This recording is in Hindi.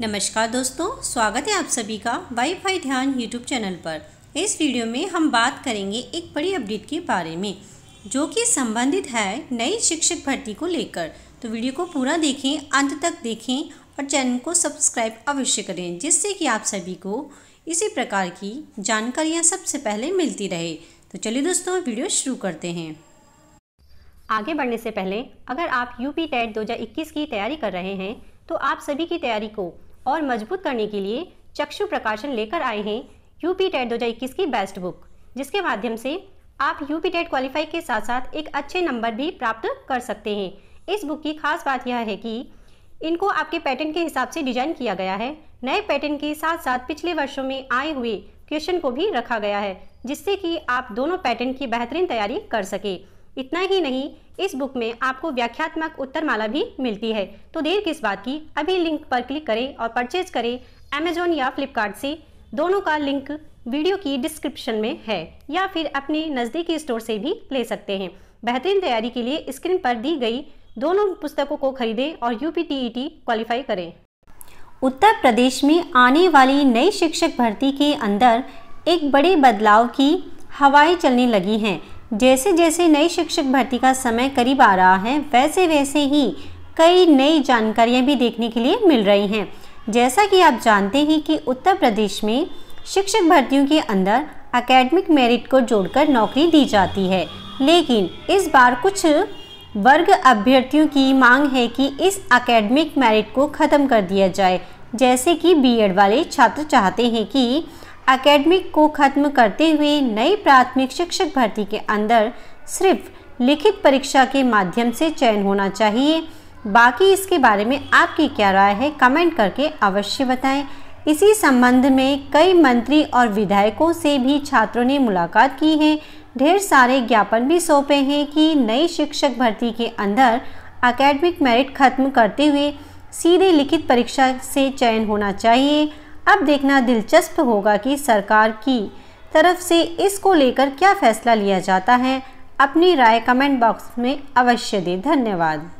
नमस्कार दोस्तों स्वागत है आप सभी का वाईफाई ध्यान यूट्यूब चैनल पर इस वीडियो में हम बात करेंगे एक बड़ी अपडेट के बारे में जो कि संबंधित है नई शिक्षक भर्ती को लेकर तो वीडियो को पूरा देखें अंत तक देखें और चैनल को सब्सक्राइब अवश्य करें जिससे कि आप सभी को इसी प्रकार की जानकारियाँ सबसे पहले मिलती रहे तो चलिए दोस्तों वीडियो शुरू करते हैं आगे बढ़ने से पहले अगर आप यू पी टेट 2021 की तैयारी कर रहे हैं तो आप सभी की तैयारी को और मजबूत करने के लिए चक्षु प्रकाशन लेकर आए हैं यूपी टेट दो की बेस्ट बुक जिसके माध्यम से आप यूपी टेट क्वालिफाई के साथ साथ एक अच्छे नंबर भी प्राप्त कर सकते हैं इस बुक की खास बात यह है कि इनको आपके पैटर्न के हिसाब से डिजाइन किया गया है नए पैटर्न के साथ साथ पिछले वर्षों में आए हुए क्वेश्चन को भी रखा गया है जिससे कि आप दोनों पैटर्न की बेहतरीन तैयारी कर सकें इतना ही नहीं इस बुक में आपको व्याख्यात्मक उत्तरमाला भी मिलती है तो देर किस बात की अभी लिंक पर क्लिक करें और परचेज करें अमेजोन या फ्लिपकार्ट से दोनों का लिंक वीडियो की डिस्क्रिप्शन में है या फिर अपने नज़दीकी स्टोर से भी ले सकते हैं बेहतरीन तैयारी के लिए स्क्रीन पर दी गई दोनों पुस्तकों को खरीदें और यू पी e क्वालिफाई करें उत्तर प्रदेश में आने वाली नई शिक्षक भर्ती के अंदर एक बड़े बदलाव की हवाएं चलने लगी हैं जैसे जैसे नई शिक्षक भर्ती का समय करीब आ रहा है वैसे वैसे ही कई नई जानकारियाँ भी देखने के लिए मिल रही हैं जैसा कि आप जानते हैं कि उत्तर प्रदेश में शिक्षक भर्तियों के अंदर अकेडमिक मेरिट को जोड़कर नौकरी दी जाती है लेकिन इस बार कुछ वर्ग अभ्यर्थियों की मांग है कि इस अकेडमिक मेरिट को ख़त्म कर दिया जाए जैसे कि बीएड वाले छात्र चाहते हैं कि अकेडमिक को खत्म करते हुए नई प्राथमिक शिक्षक भर्ती के अंदर सिर्फ लिखित परीक्षा के माध्यम से चयन होना चाहिए बाकी इसके बारे में आपकी क्या राय है कमेंट करके अवश्य बताएं इसी संबंध में कई मंत्री और विधायकों से भी छात्रों ने मुलाकात की है ढेर सारे ज्ञापन भी सौंपे हैं कि नई शिक्षक भर्ती के अंदर अकेडमिक मेरिट खत्म करते हुए सीधे लिखित परीक्षा से चयन होना चाहिए अब देखना दिलचस्प होगा कि सरकार की तरफ से इसको लेकर क्या फैसला लिया जाता है अपनी राय कमेंट बॉक्स में अवश्य दें धन्यवाद